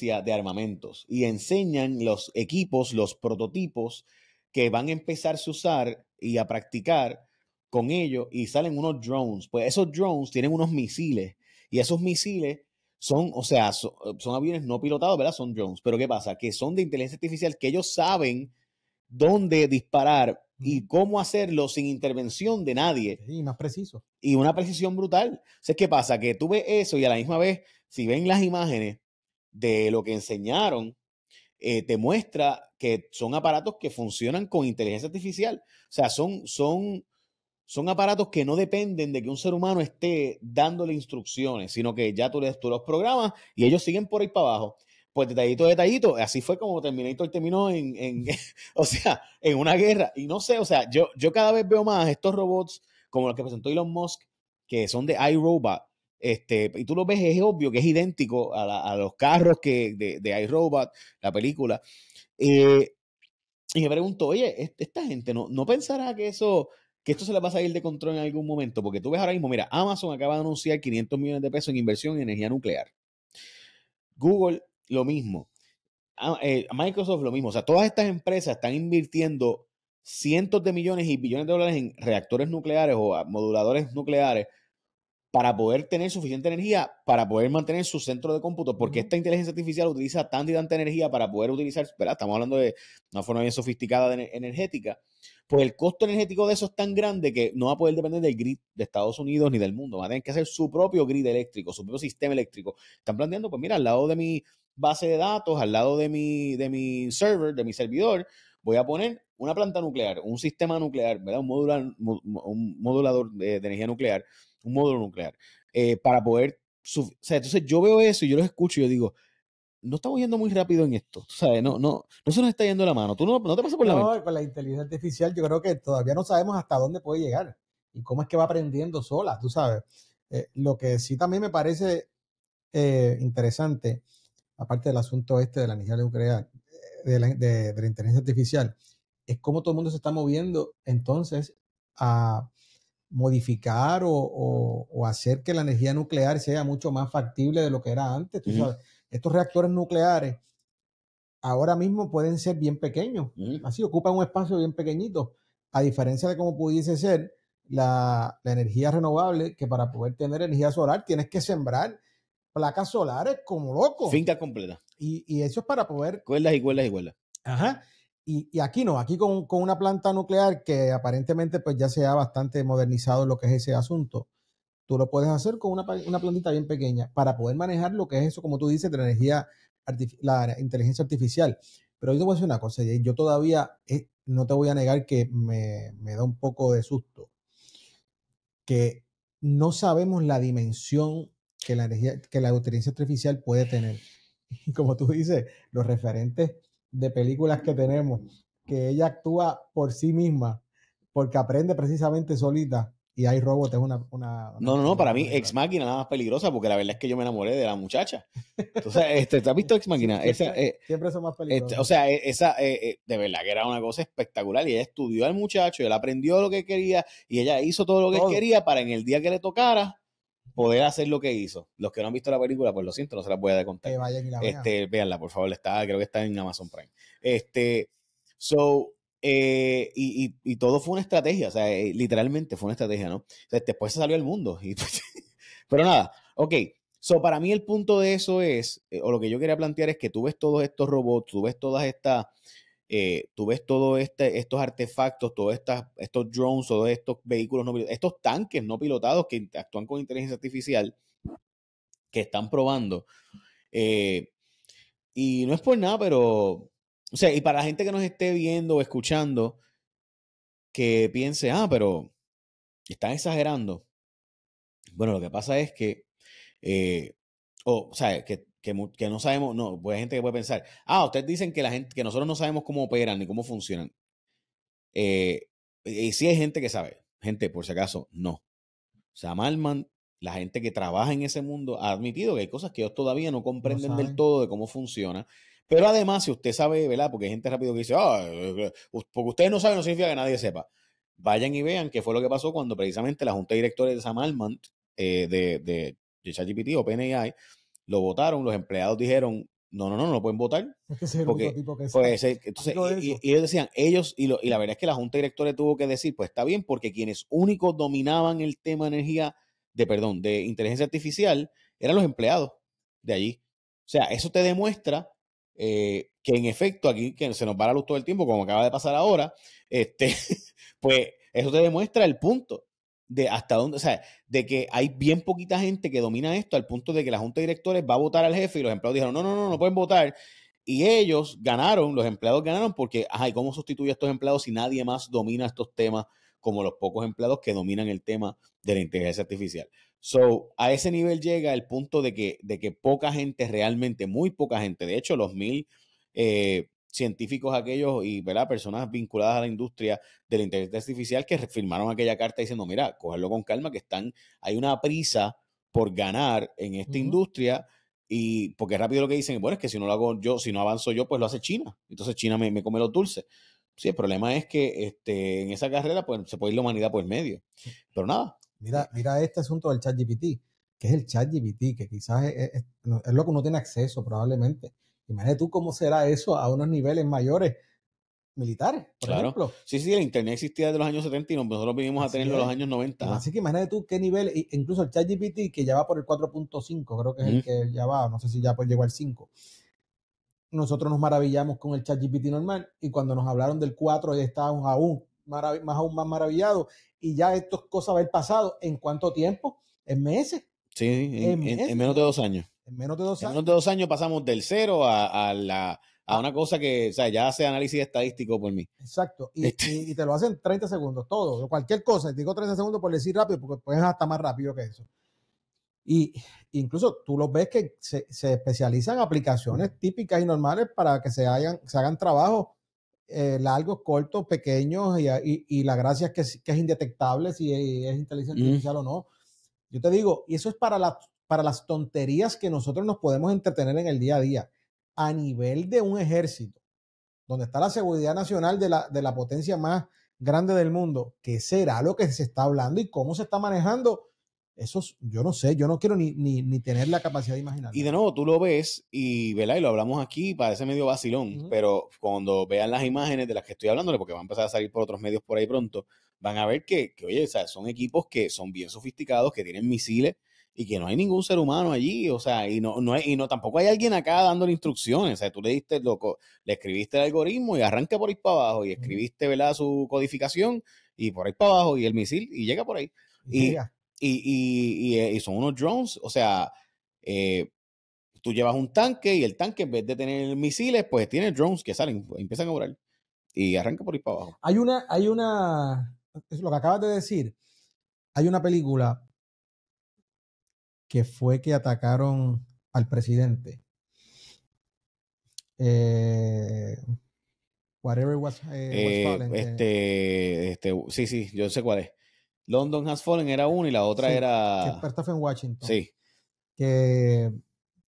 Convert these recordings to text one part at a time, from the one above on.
de armamentos y enseñan los equipos, los prototipos que van a empezar a usar y a practicar con ellos y salen unos drones. Pues esos drones tienen unos misiles y esos misiles son, o sea, son, aviones no pilotados, ¿verdad? Son drones. Pero ¿qué pasa? Que son de inteligencia artificial que ellos saben dónde disparar y cómo hacerlo sin intervención de nadie. Y más preciso. Y una precisión brutal. O ¿qué pasa? Que tú ves eso y a la misma vez, si ven las imágenes, de lo que enseñaron, eh, te muestra que son aparatos que funcionan con inteligencia artificial. O sea, son, son, son aparatos que no dependen de que un ser humano esté dándole instrucciones, sino que ya tú, tú los programas y ellos siguen por ahí para abajo. Pues detallito, detallito, así fue como Terminator terminó en, o sea, en una guerra. Y no sé, o sea, yo, yo cada vez veo más estos robots como los que presentó Elon Musk, que son de iRobot, este, y tú lo ves, es obvio que es idéntico a, los carros de, iRobot, la película. Eh, y me pregunto, oye, esta gente no, pensará que eso que esto se le va a salir de control en algún momento, porque tú ves ahora mismo, mira, Amazon acaba de anunciar 500 millones de pesos en inversión en energía nuclear. Google, lo mismo. Ah, eh, Microsoft, lo mismo. O sea, todas estas empresas están invirtiendo cientos de millones y billones de dólares en reactores nucleares o moduladores nucleares para poder tener suficiente energía para poder mantener su centro de cómputo, porque esta inteligencia artificial utiliza tanta y tanta energía para poder utilizar, ¿verdad? estamos hablando de una forma bien sofisticada de energética, pues el costo energético de eso es tan grande que no va a poder depender del grid de Estados Unidos ni del mundo, va a tener que hacer su propio grid eléctrico, su propio sistema eléctrico. Están planteando, pues mira, al lado de mi base de datos, al lado de mi, de mi server, de mi servidor, voy a poner una planta nuclear, un sistema nuclear, ¿verdad? Un, modular, un modulador de, energía nuclear, un módulo nuclear, eh, para poder... O sea, entonces yo veo eso y yo lo escucho y yo digo, no estamos yendo muy rápido en esto, ¿sabes? No, no, no se nos está yendo la mano. Tú no, te pasa por la mente. con la inteligencia artificial yo creo que todavía no sabemos hasta dónde puede llegar y cómo es que va aprendiendo sola, tú sabes. Eh, lo que sí también me parece eh, interesante, aparte del asunto este de la energía nuclear, de la, de, inteligencia artificial, es como todo el mundo se está moviendo entonces a modificar o, hacer que la energía nuclear sea mucho más factible de lo que era antes. estos reactores nucleares ahora mismo pueden ser bien pequeños, así ocupan un espacio bien pequeñito, a diferencia de cómo pudiese ser la, la, energía renovable, que para poder tener energía solar tienes que sembrar placas solares como loco. Finca completa. Y, eso es para poder... Cuerdas y cuerdas y Ajá. Y, aquí no, aquí con, una planta nuclear que aparentemente pues ya se ha bastante modernizado lo que es ese asunto, tú lo puedes hacer con una, una plantita bien pequeña para poder manejar lo que es eso, como tú dices, de la energía, la inteligencia artificial. Pero hoy te voy a decir una cosa, y yo todavía eh, no te voy a negar que me, me da un poco de susto que no sabemos la dimensión que la, energía, que la inteligencia artificial puede tener. y como tú dices, los referentes de películas que tenemos, que ella actúa por sí misma, porque aprende precisamente solita. Y hay robots, es una, No, no, no, para mí Ex Máquina la más peligrosa porque la verdad es que yo me enamoré de la muchacha. Entonces, este, ¿te has visto Ex Máquina? Eh, siempre son más este, peligrosas. o sea, e, esa eh, eh, de verdad que era una cosa espectacular y ella estudió al muchacho, y él aprendió lo que quería y ella hizo todo lo que quería para en el día que le tocara poder hacer lo que hizo. Los que no han visto la película, pues lo siento, no se las voy a contar. veanla Este, véanla, por favor, está, creo que está en Amazon Prime. Este, so, eh, y, y, todo fue una estrategia, o sea, eh, literalmente fue una estrategia, ¿no? después se salió el mundo. Y, pues, pero nada, ok. So, para mí el punto de eso es, eh, o lo que yo quería plantear es que tú ves todos estos robots, tú ves todas estas eh, tú ves todos este, estos artefactos, todos estos drones, todos estos vehículos no estos tanques no pilotados que actúan con inteligencia artificial, que están probando. Eh, y no es por nada, pero, o sea, y para la gente que nos esté viendo o escuchando, que piense, ah, pero están exagerando. Bueno, lo que pasa es que, eh, o, o sea, que que, no sabemos, no, pues hay gente que puede pensar, ah, ustedes dicen que la gente, que nosotros no sabemos cómo operan ni cómo funcionan. Eh, y sí hay gente que sabe, gente, por si acaso, no. Sam la gente que trabaja en ese mundo, ha admitido que hay cosas que ellos todavía no comprenden del todo de cómo funciona. Pero además, si usted sabe, ¿verdad? Porque hay gente rápido que dice, ah, eh, eh, porque ustedes no saben, no significa que nadie sepa. Vayan y vean qué fue lo que pasó cuando precisamente la Junta de Directores de Sam de, de, de ChatGPT o PNI, lo votaron, los empleados dijeron, no, no, no, no lo pueden votar. Es que es el porque, tipo que pues, entonces, y, ellos decían, ellos, y, lo, y la verdad es que la Junta Directora tuvo que decir, pues está bien, porque quienes únicos dominaban el tema de energía, de perdón, de inteligencia artificial, eran los empleados de allí. O sea, eso te demuestra eh, que en efecto aquí que se nos va la luz todo el tiempo, como acaba de pasar ahora, este, pues eso te demuestra el punto de hasta dónde, o sea, de que hay bien poquita gente que domina esto al punto de que la Junta de Directores va a votar al jefe y los empleados dijeron, no, no, no, no pueden votar. Y ellos ganaron, los empleados ganaron porque, ay, ¿cómo sustituye a estos empleados si nadie más domina estos temas como los pocos empleados que dominan el tema de la inteligencia artificial? So, a ese nivel llega el punto de que, de que poca gente realmente, muy poca gente, de hecho, los mil eh, científicos aquellos y ¿verdad? personas vinculadas a la industria de la inteligencia artificial que firmaron aquella carta diciendo, mira, cogerlo con calma, que están, hay una prisa por ganar en esta industria y porque rápido lo que dicen, bueno, es que si no lo hago yo, si no avanzo yo, pues lo hace China. Entonces China me, come los dulces. Sí, el problema es que este, en esa carrera pues, se puede ir la humanidad por el medio. Pero nada. Mira, eh mira este asunto del chat GPT, que es el chat GPT, que quizás es, es lo que uno tiene acceso probablemente Imagínate tú cómo será eso a unos niveles mayores militares, por claro. ejemplo. Sí, sí, el Internet existía desde los años 70 y nosotros vinimos a tenerlo en los años 90. Así que imagínate tú qué nivel, e incluso el ChatGPT que ya va por el 4.5, creo que es el que ya va, no sé si ya pues llegó al 5. Nosotros nos maravillamos con el ChatGPT normal y cuando nos hablaron del 4 ya estábamos aún más aún más maravillados y ya estas cosas haber pasado en cuánto tiempo, en meses. Sí, en menos de dos años menos de dos años. menos de dos años pasamos del cero a, a la, a ah. una cosa que, o sea, ya hace análisis estadístico por mí. Exacto. Y, este y, te lo hacen 30 segundos, todo, cualquier cosa. Digo 30 segundos por decir rápido, porque puedes hasta más rápido que eso. Y incluso tú los ves que se, se especializan aplicaciones típicas y normales para que se, hagan se hagan trabajos eh, largos, cortos, pequeños, y, y, la gracia es que, es indetectable si es, inteligencia artificial o no. Yo te digo, y eso es para la para las tonterías que nosotros nos podemos entretener en el día a día. A nivel de un ejército, donde está la seguridad nacional de la, de la potencia más grande del mundo, ¿qué será lo que se está hablando y cómo se está manejando? Eso yo no sé, yo no quiero ni, ni, tener la capacidad de imaginar. Y de nuevo, tú lo ves y, lo hablamos aquí, parece medio vacilón, pero cuando vean las imágenes de las que estoy hablando, porque van a empezar a salir por otros medios por ahí pronto, van a ver que, oye, son equipos que son bien sofisticados, que tienen misiles, y que no hay ningún ser humano allí, o sea, y no, no, hay, y no tampoco hay alguien acá dándole instrucciones, o sea, tú le diste, loco, le escribiste el algoritmo y arranca por ahí para abajo y escribiste, ¿verdad?, su codificación y por ahí para abajo y el misil y llega por ahí. Y, y, y, eh, y, son unos drones, o sea, eh, tú llevas un tanque y el tanque en vez de tener misiles, pues tiene drones que salen, pues, empiezan a volar y arranca por ahí para abajo. Hay una, hay una, es lo que acabas de decir, hay una película que fue que atacaron al presidente. Eh, whatever was, eh, was eh, este, este sí, sí, yo sé cuál es. London Has Fallen era uno y la otra era. Que en Washington. Sí. Que.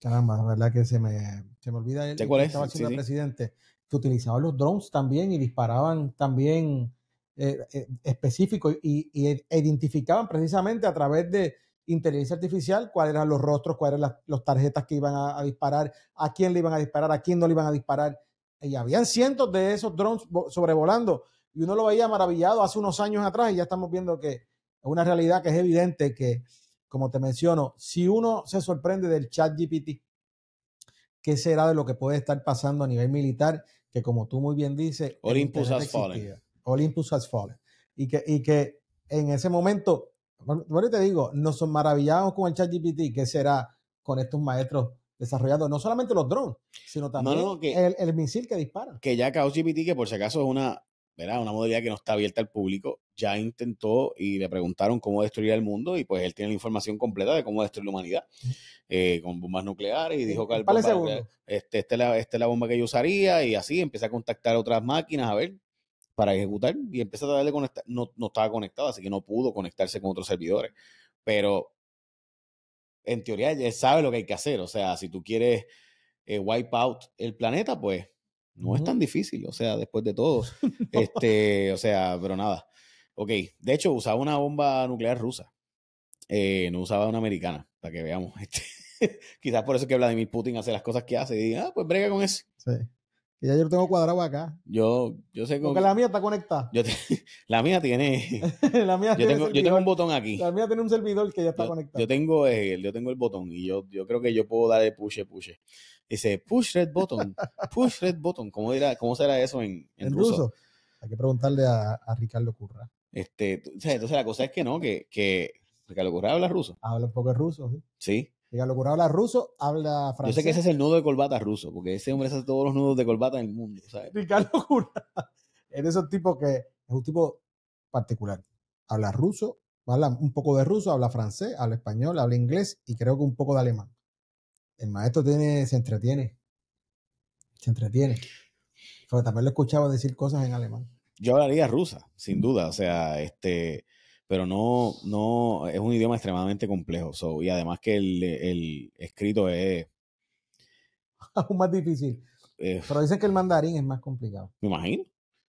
Caramba, la verdad que se me, se me olvida el, cuál estaba presidente. Que utilizaban los drones también y disparaban también específicos y, identificaban precisamente a través de, inteligencia artificial, cuáles eran los rostros, cuáles eran las tarjetas que iban a, disparar, a quién le iban a disparar, a quién no le iban a disparar. Y habían cientos de esos drones sobrevolando y uno lo veía maravillado hace unos años atrás y ya estamos viendo que es una realidad que es evidente que, como te menciono, si uno se sorprende del chat GPT, ¿qué será de lo que puede estar pasando a nivel militar? Que como tú muy bien dices, Olympus has fallen. Olympus Y y que en ese momento bueno, te digo, nos maravillamos con el chat GPT, que será con estos maestros desarrollados, no solamente los drones, sino también el, misil que dispara. Que ya GPT, que por si acaso es una, ¿verdad? una modalidad que no está abierta al público, ya intentó y le preguntaron cómo destruir el mundo y pues él tiene la información completa de cómo destruir la humanidad eh, con bombas nucleares y dijo que el este, este la, esta es la bomba que yo usaría y así empieza a contactar otras máquinas a ver para ejecutar y empezó a tratar de conectar. No, no estaba conectado, así que no pudo conectarse con otros servidores. Pero en teoría él sabe lo que hay que hacer. O sea, si tú quieres eh, wipe out el planeta, pues no es tan difícil. O sea, después de todo. este, o sea, pero nada. Ok, de hecho usaba una bomba nuclear rusa. Eh, no usaba una americana, para que veamos. Este, quizás por eso que Vladimir Putin hace las cosas que hace y ah, pues brega con eso. Sí. Que ya yo lo tengo cuadrado acá. Yo, yo sé cómo. la mía está conectada. la mía tiene. yo, tengo, un botón aquí. La mía tiene un servidor que ya está conectado. Yo tengo, el, yo tengo el botón y yo, yo creo que yo puedo darle push, push. Dice push red button, push red button. ¿Cómo, dirá, cómo será eso en, ruso? Hay que preguntarle a, Ricardo Curra. Este, entonces la cosa es que no, que, que Ricardo Curra habla ruso. Habla un poco de ruso, Sí. Ricardo locura habla ruso, habla francés. Yo sé que ese es el nudo de corbata ruso, porque ese hombre hace todos los nudos de corbata en el mundo. ¿sabes? Ricardo Cura es de esos tipos que es un tipo particular. Habla ruso, habla un poco de ruso, habla francés, habla español, habla inglés y creo que un poco de alemán. El maestro tiene, se entretiene. Se entretiene. Pero también lo escuchaba decir cosas en alemán. Yo hablaría rusa, sin duda. O sea, este pero no, no, es un idioma extremadamente complejo. y además que el, escrito es... Aún más difícil. Eh, pero dicen que el mandarín es más complicado. Me imagino.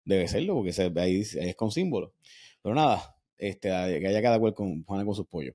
Debe serlo, porque ahí es con símbolos. Pero nada, este, que haya cada cual con, con sus pollos.